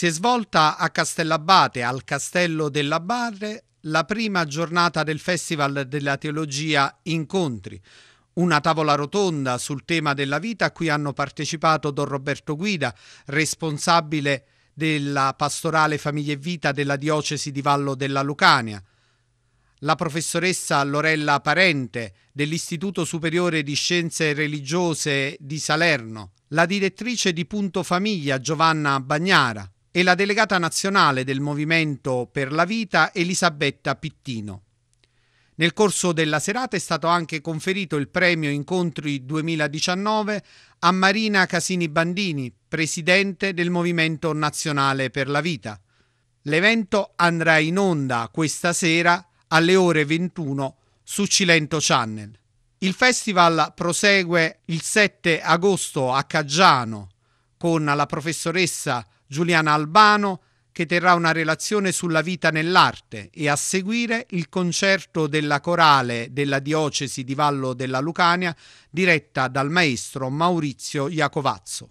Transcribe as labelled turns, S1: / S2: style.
S1: Si è svolta a Castellabate, al Castello dell'Abate, la prima giornata del Festival della Teologia Incontri. Una tavola rotonda sul tema della vita a cui hanno partecipato Don Roberto Guida, responsabile della pastorale Famiglie e Vita della diocesi di Vallo della Lucania, la professoressa Lorella Parente dell'Istituto Superiore di Scienze Religiose di Salerno, la direttrice di Punto Famiglia Giovanna Bagnara, e la delegata nazionale del Movimento per la Vita Elisabetta Pittino. Nel corso della serata è stato anche conferito il premio Incontri 2019 a Marina Casini Bandini, presidente del Movimento Nazionale per la Vita. L'evento andrà in onda questa sera alle ore 21 su Cilento Channel. Il festival prosegue il 7 agosto a Caggiano con la professoressa Giuliana Albano, che terrà una relazione sulla vita nell'arte e a seguire il concerto della corale della diocesi di Vallo della Lucania diretta dal maestro Maurizio Iacovazzo.